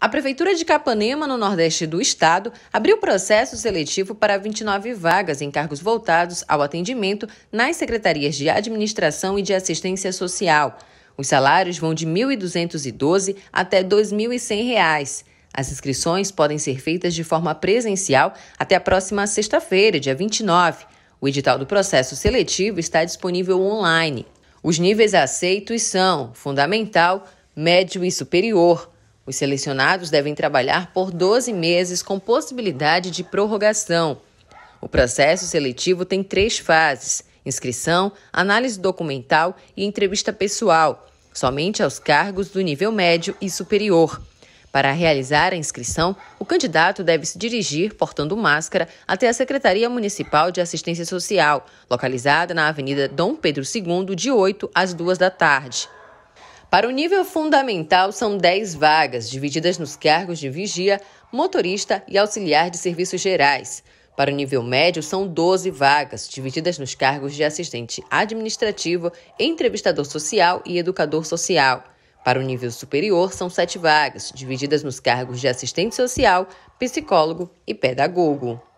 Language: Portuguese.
A Prefeitura de Capanema, no Nordeste do Estado, abriu processo seletivo para 29 vagas em cargos voltados ao atendimento nas secretarias de Administração e de Assistência Social. Os salários vão de R$ 1.212 até R$ 2.100. As inscrições podem ser feitas de forma presencial até a próxima sexta-feira, dia 29. O edital do processo seletivo está disponível online. Os níveis aceitos são fundamental, médio e superior. Os selecionados devem trabalhar por 12 meses com possibilidade de prorrogação. O processo seletivo tem três fases: inscrição, análise documental e entrevista pessoal, somente aos cargos do nível médio e superior. Para realizar a inscrição, o candidato deve se dirigir, portando máscara, até a Secretaria Municipal de Assistência Social, localizada na Avenida Dom Pedro II, de 8 às 2 da tarde. Para o nível fundamental, são 10 vagas, divididas nos cargos de vigia, motorista e auxiliar de serviços gerais. Para o nível médio, são 12 vagas, divididas nos cargos de assistente administrativo, entrevistador social e educador social. Para o nível superior, são 7 vagas, divididas nos cargos de assistente social, psicólogo e pedagogo.